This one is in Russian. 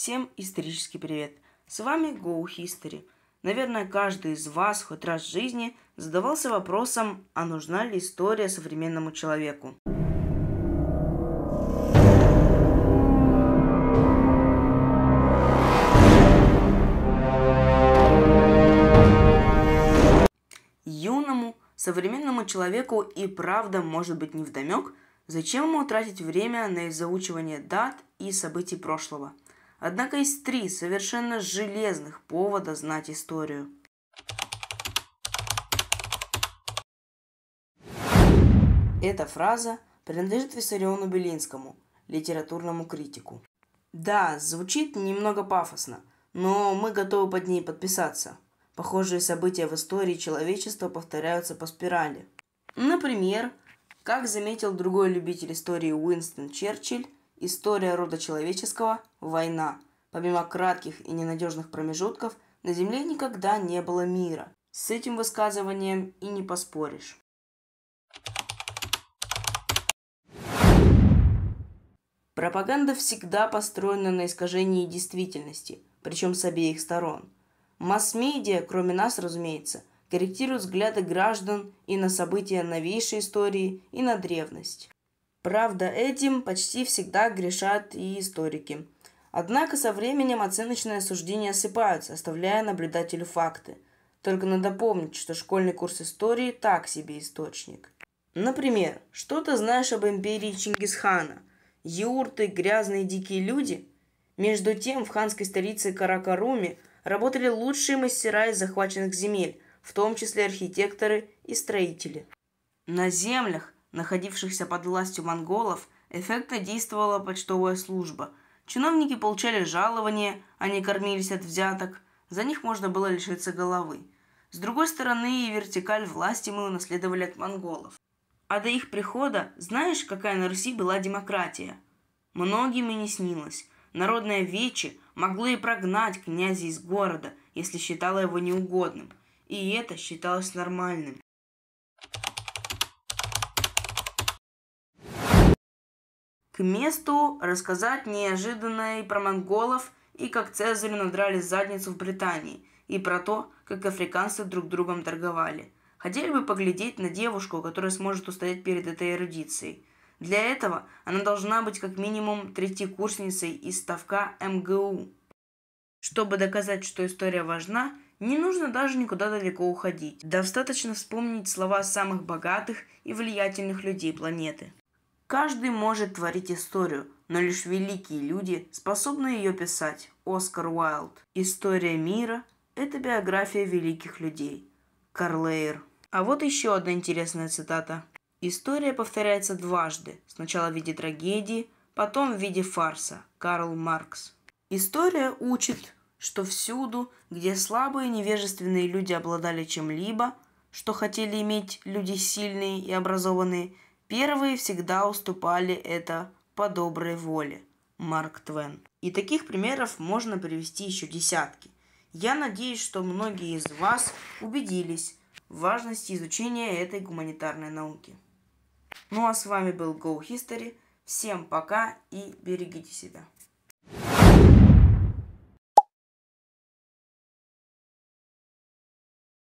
Всем исторический привет! С вами Go History. Наверное, каждый из вас хоть раз в жизни задавался вопросом, а нужна ли история современному человеку. Юному, современному человеку и правда может быть невдомек, зачем ему тратить время на изучивание дат и событий прошлого – Однако есть три совершенно железных повода знать историю. Эта фраза принадлежит Виссариону Белинскому, литературному критику. Да, звучит немного пафосно, но мы готовы под ней подписаться. Похожие события в истории человечества повторяются по спирали. Например, как заметил другой любитель истории Уинстон Черчилль, История рода человеческого – война. Помимо кратких и ненадежных промежутков, на Земле никогда не было мира. С этим высказыванием и не поспоришь. Пропаганда всегда построена на искажении действительности, причем с обеих сторон. Масс-медиа, кроме нас, разумеется, корректируют взгляды граждан и на события новейшей истории, и на древность. Правда, этим почти всегда грешат и историки. Однако со временем оценочные суждения осыпаются, оставляя наблюдателю факты. Только надо помнить, что школьный курс истории так себе источник. Например, что ты знаешь об империи Чингисхана? Юрты, грязные дикие люди? Между тем, в ханской столице Каракаруме работали лучшие мастера из захваченных земель, в том числе архитекторы и строители. На землях, находившихся под властью монголов, эффектно действовала почтовая служба. Чиновники получали жалования, они кормились от взяток, за них можно было лишиться головы. С другой стороны, и вертикаль власти мы унаследовали от монголов. А до их прихода знаешь, какая на Руси была демократия? Многим и не снилось. Народное вече могло и прогнать князя из города, если считало его неугодным. И это считалось нормальным. к месту рассказать неожиданное про монголов, и как Цезарю надрали задницу в Британии, и про то, как африканцы друг другом торговали. Хотели бы поглядеть на девушку, которая сможет устоять перед этой эрудицией. Для этого она должна быть как минимум третьекурсницей из ставка МГУ. Чтобы доказать, что история важна, не нужно даже никуда далеко уходить. Достаточно вспомнить слова самых богатых и влиятельных людей планеты. Каждый может творить историю, но лишь великие люди способны ее писать. Оскар Уайлд. История мира – это биография великих людей. Карлейр. А вот еще одна интересная цитата. История повторяется дважды. Сначала в виде трагедии, потом в виде фарса. Карл Маркс. История учит, что всюду, где слабые невежественные люди обладали чем-либо, что хотели иметь люди сильные и образованные – Первые всегда уступали это по доброй воле. Марк Твен. И таких примеров можно привести еще десятки. Я надеюсь, что многие из вас убедились в важности изучения этой гуманитарной науки. Ну а с вами был Go History. Всем пока и берегите себя.